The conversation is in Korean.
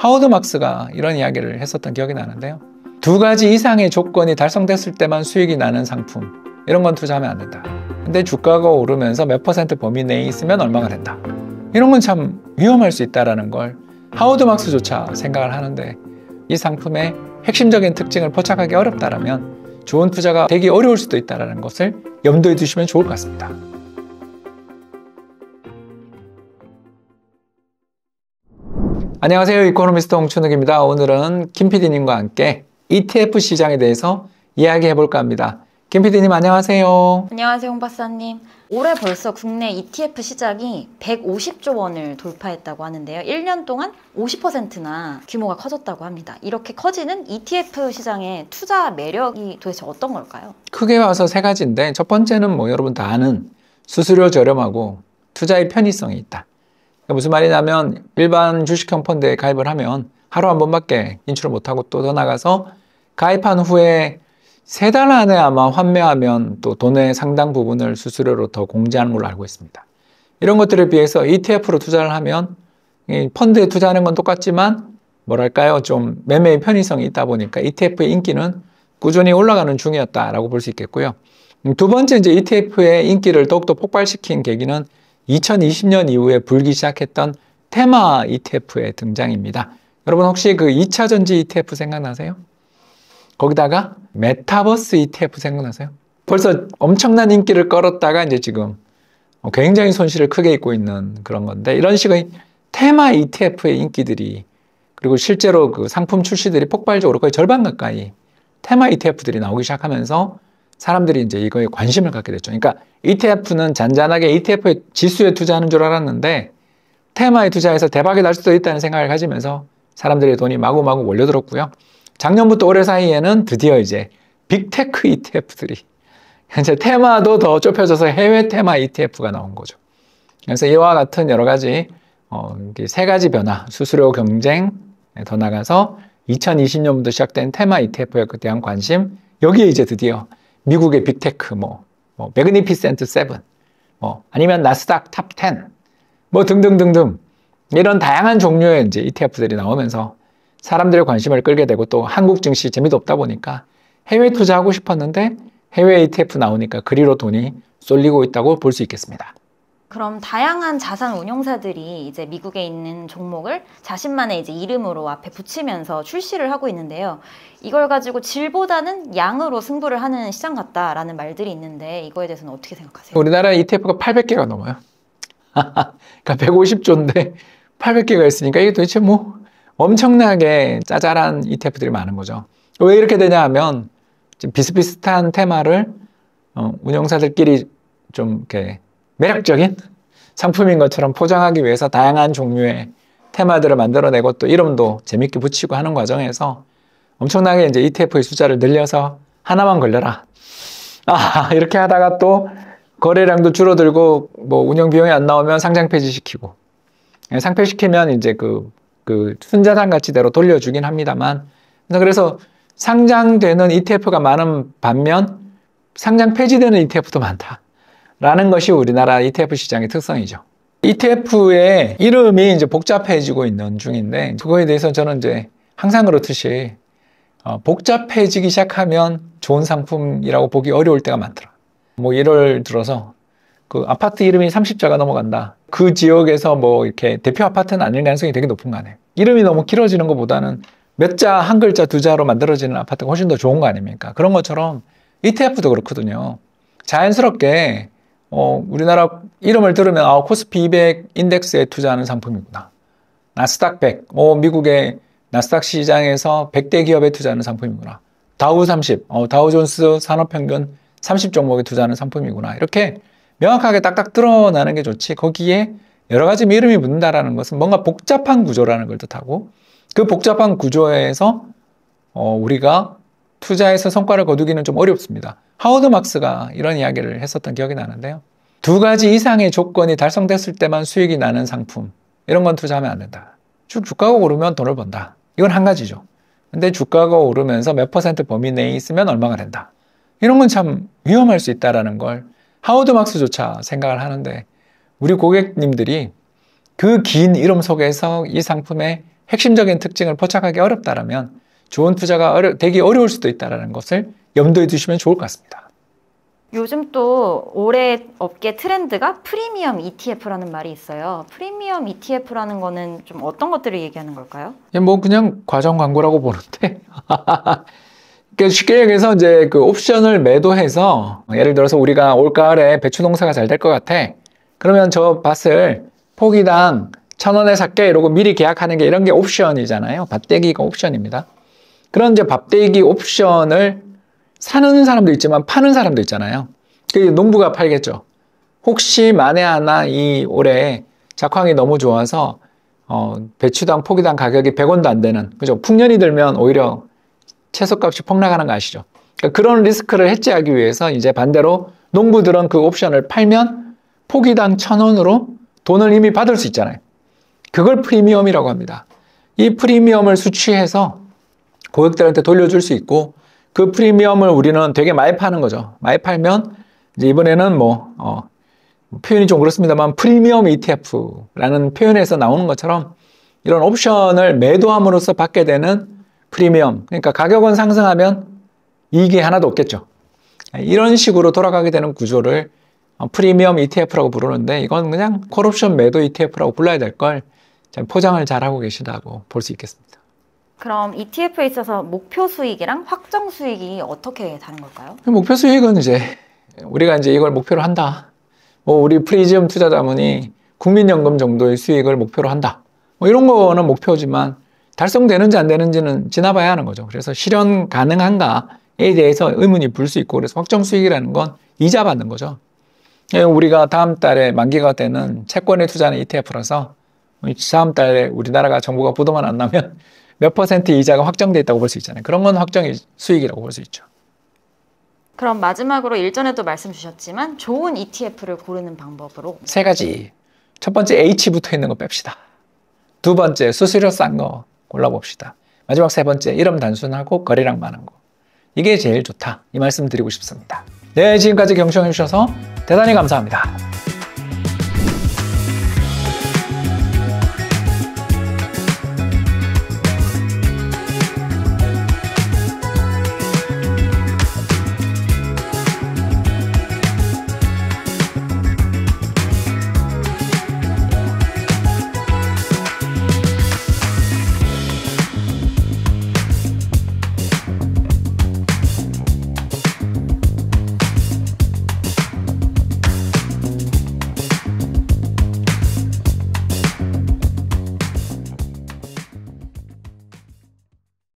하워드 막스가 이런 이야기를 했었던 기억이 나는데요. 두 가지 이상의 조건이 달성됐을 때만 수익이 나는 상품 이런 건 투자하면 안 된다. 근데 주가가 오르면서 몇 퍼센트 범위 내에 있으면 얼마가 된다. 이런 건 참 위험할 수 있다라는 걸 하워드 막스조차 생각을 하는데 이 상품의 핵심적인 특징을 포착하기 어렵다라면 좋은 투자가 되기 어려울 수도 있다라는 것을 염두에 두시면 좋을 것 같습니다. 안녕하세요. 이코노미스트 홍춘욱입니다. 오늘은 김 PD님과 함께 ETF 시장에 대해서 이야기해 볼까 합니다. 김 PD님 안녕하세요. 안녕하세요. 홍 박사님. 올해 벌써 국내 ETF 시장이 150조 원을 돌파했다고 하는데요. 1년 동안 50%나 규모가 커졌다고 합니다. 이렇게 커지는 ETF 시장의 투자 매력이 도대체 어떤 걸까요? 크게 와서 세 가지인데 첫 번째는 뭐 여러분 다 아는 수수료 저렴하고 투자의 편의성이 있다. 그러니까 무슨 말이냐면 일반 주식형 펀드에 가입을 하면 하루 한 번밖에 인출을 못하고 또 더 나가서 가입한 후에 세 달 안에 아마 환매하면 또 돈의 상당 부분을 수수료로 더 공제하는 걸로 알고 있습니다. 이런 것들에 비해서 ETF로 투자를 하면 펀드에 투자하는 건 똑같지만 뭐랄까요 좀 매매의 편의성이 있다 보니까 ETF의 인기는 꾸준히 올라가는 중이었다라고 볼 수 있겠고요. 두 번째 이제 ETF의 인기를 더욱더 폭발시킨 계기는 2020년 이후에 불기 시작했던 테마 ETF의 등장입니다. 여러분 혹시 그 2차 전지 ETF 생각나세요? 거기다가 메타버스 ETF 생각나세요? 벌써 엄청난 인기를 끌었다가 이제 지금 어, 굉장히 손실을 크게 입고 있는 그런 건데 이런 식의 테마 ETF의 인기들이 그리고 실제로 그 상품 출시들이 폭발적으로 거의 절반 가까이 테마 ETF들이 나오기 시작하면서 사람들이 이제 이거에 관심을 갖게 됐죠. 그러니까 ETF는 잔잔하게 ETF의 지수에 투자하는 줄 알았는데 테마에 투자해서 대박이 날 수도 있다는 생각을 가지면서 사람들의 돈이 마구마구 몰려들었고요. 작년부터 올해 사이에는 드디어 이제 빅테크 ETF들이 현재 테마도 더 좁혀져서 해외 테마 ETF가 나온 거죠. 그래서 이와 같은 여러 가지 어, 이게 세 가지 변화, 수수료 경쟁 네, 더 나가서 2020년부터 시작된 테마 ETF에 대한 관심 여기에 이제 드디어 미국의 빅테크, 뭐, 뭐 매그니피센트 세븐, 뭐, 아니면 나스닥 탑 10, 뭐 등등등등 이런 다양한 종류의 이제 ETF들이 나오면서 사람들의 관심을 끌게 되고 또 한국 증시 재미도 없다 보니까 해외 투자하고 싶었는데 해외 ETF 나오니까 그리로 돈이 쏠리고 있다고 볼 수 있겠습니다. 그럼 다양한 자산 운용사들이 이제 미국에 있는 종목을 자신만의 이제 이름으로 앞에 붙이면서 출시를 하고 있는데요. 이걸 가지고 질보다는 양으로 승부를 하는 시장 같다라는 말들이 있는데 이거에 대해서는 어떻게 생각하세요? 우리나라 ETF가 800개가 넘어요. 그러니까 150조인데 800개가 있으니까 이게 도대체 뭐 엄청나게 짜잘한 ETF들이 많은 거죠. 왜 이렇게 되냐 하면 비슷비슷한 테마를 어, 운영사들끼리 좀 이렇게 매력적인 상품인 것처럼 포장하기 위해서 다양한 종류의 테마들을 만들어내고 또 이름도 재밌게 붙이고 하는 과정에서 엄청나게 이제 ETF의 숫자를 늘려서 하나만 걸려라. 아, 이렇게 하다가 또 거래량도 줄어들고 뭐 운영 비용이 안 나오면 상장 폐지시키고 예, 상폐시키면 이제 그, 그 순자산 가치대로 돌려주긴 합니다만 그래서 상장되는 ETF가 많은 반면 상장 폐지되는 ETF도 많다. 라는 것이 우리나라 ETF 시장의 특성이죠. ETF의 이름이 이제 복잡해지고 있는 중인데 그거에 대해서 저는 이제 항상 그렇듯이 어, 복잡해지기 시작하면 좋은 상품이라고 보기 어려울 때가 많더라. 뭐 예를 들어서 그 아파트 이름이 30자가 넘어간다. 그 지역에서 뭐 이렇게 대표 아파트는 아닐 가능성이 되게 높은 거 아니에요. 이름이 너무 길어지는 것보다는 몇 자, 한 글자, 두 자로 만들어지는 아파트가 훨씬 더 좋은 거 아닙니까? 그런 것처럼 ETF도 그렇거든요. 자연스럽게 어, 우리나라 이름을 들으면 아, 코스피 200 인덱스에 투자하는 상품이구나. 나스닥 100, 어, 미국의 나스닥 시장에서 100대 기업에 투자하는 상품이구나. 다우 30, 어, 다우존스 산업평균 30 종목에 투자하는 상품이구나. 이렇게 명확하게 딱딱 드러나는 게 좋지. 거기에 여러 가지 이름이 붙는다라는 것은 뭔가 복잡한 구조라는 걸 뜻하고 그 복잡한 구조에서 어, 우리가 투자해서 성과를 거두기는 좀 어렵습니다. 하워드 막스가 이런 이야기를 했었던 기억이 나는데요. 두 가지 이상의 조건이 달성됐을 때만 수익이 나는 상품 이런 건 투자하면 안 된다. 쭉 주가가 오르면 돈을 번다. 이건 한 가지죠. 근데 주가가 오르면서 몇 퍼센트 범위 내에 있으면 얼마가 된다. 이런 건 참 위험할 수 있다라는 걸 하워드 막스조차 생각을 하는데 우리 고객님들이 그 긴 이름 속에서 이 상품의 핵심적인 특징을 포착하기 어렵다라면 좋은 투자가 어려, 되기 어려울 수도 있다는 것을 염두에 두시면 좋을 것 같습니다. 요즘 또 올해 업계 트렌드가 프리미엄 ETF라는 말이 있어요. 프리미엄 ETF라는 거는 좀 어떤 것들을 얘기하는 걸까요? 예, 뭐 그냥 과정 광고라고 보는데. 그러니까 쉽게 얘기해서 이제 그 옵션을 매도해서 예를 들어서 우리가 올 가을에 배추 농사가 잘 될 것 같아. 그러면 저 밭을 포기당 천 원에 살게 이러고 미리 계약하는 게 이런 게 옵션이잖아요. 밭대기가 옵션입니다. 그런 이제 밥대기 옵션을 사는 사람도 있지만 파는 사람도 있잖아요. 농부가 팔겠죠. 혹시 만에 하나 이 올해 작황이 너무 좋아서 어, 배추당 포기당 가격이 100원도 안 되는 그죠? 풍년이 들면 오히려 채소값이 폭락하는 거 아시죠? 그러니까 그런 리스크를 해제하기 위해서 이제 반대로 농부들은 그 옵션을 팔면 포기당 1,000원으로 돈을 이미 받을 수 있잖아요. 그걸 프리미엄이라고 합니다. 이 프리미엄을 수취해서 고객들한테 돌려줄 수 있고 그 프리미엄을 우리는 되게 많이 파는 거죠. 많이 팔면 이제 이번에는 뭐 어, 표현이 좀 그렇습니다만 프리미엄 ETF라는 표현에서 나오는 것처럼 이런 옵션을 매도함으로써 받게 되는 프리미엄 그러니까 가격은 상승하면 이익이 하나도 없겠죠. 이런 식으로 돌아가게 되는 구조를 어, 프리미엄 ETF라고 부르는데 이건 그냥 콜옵션 매도 ETF라고 불러야 될 걸 포장을 잘하고 계시다고 볼 수 있겠습니다. 그럼 ETF에 있어서 목표 수익이랑 확정 수익이 어떻게 다른 걸까요? 그 목표 수익은 이제 우리가 이제 이걸 목표로 한다. 뭐 우리 프리지엄 투자 자문이 국민연금 정도의 수익을 목표로 한다. 뭐 이런 거는 목표지만 달성되는지 안 되는지는 지나봐야 하는 거죠. 그래서 실현 가능한가에 대해서 의문이 불 수 있고 그래서 확정 수익이라는 건 이자 받는 거죠. 예, 우리가 다음 달에 만기가 되는 채권에 투자하는 ETF라서 다음 달에 우리나라가 정부가 부도만 안 나면 몇 퍼센트 이자가 확정돼 있다고 볼 수 있잖아요. 그런 건 확정 수익이라고 볼 수 있죠. 그럼 마지막으로 일전에도 말씀 주셨지만 좋은 ETF를 고르는 방법으로 세 가지. 첫 번째 H 부터 있는 거 뺍시다. 두 번째 수수료 싼 거 골라봅시다. 마지막 세 번째 이름 단순하고 거래량 많은 거. 이게 제일 좋다. 이 말씀 드리고 싶습니다. 네, 지금까지 경청해 주셔서 대단히 감사합니다.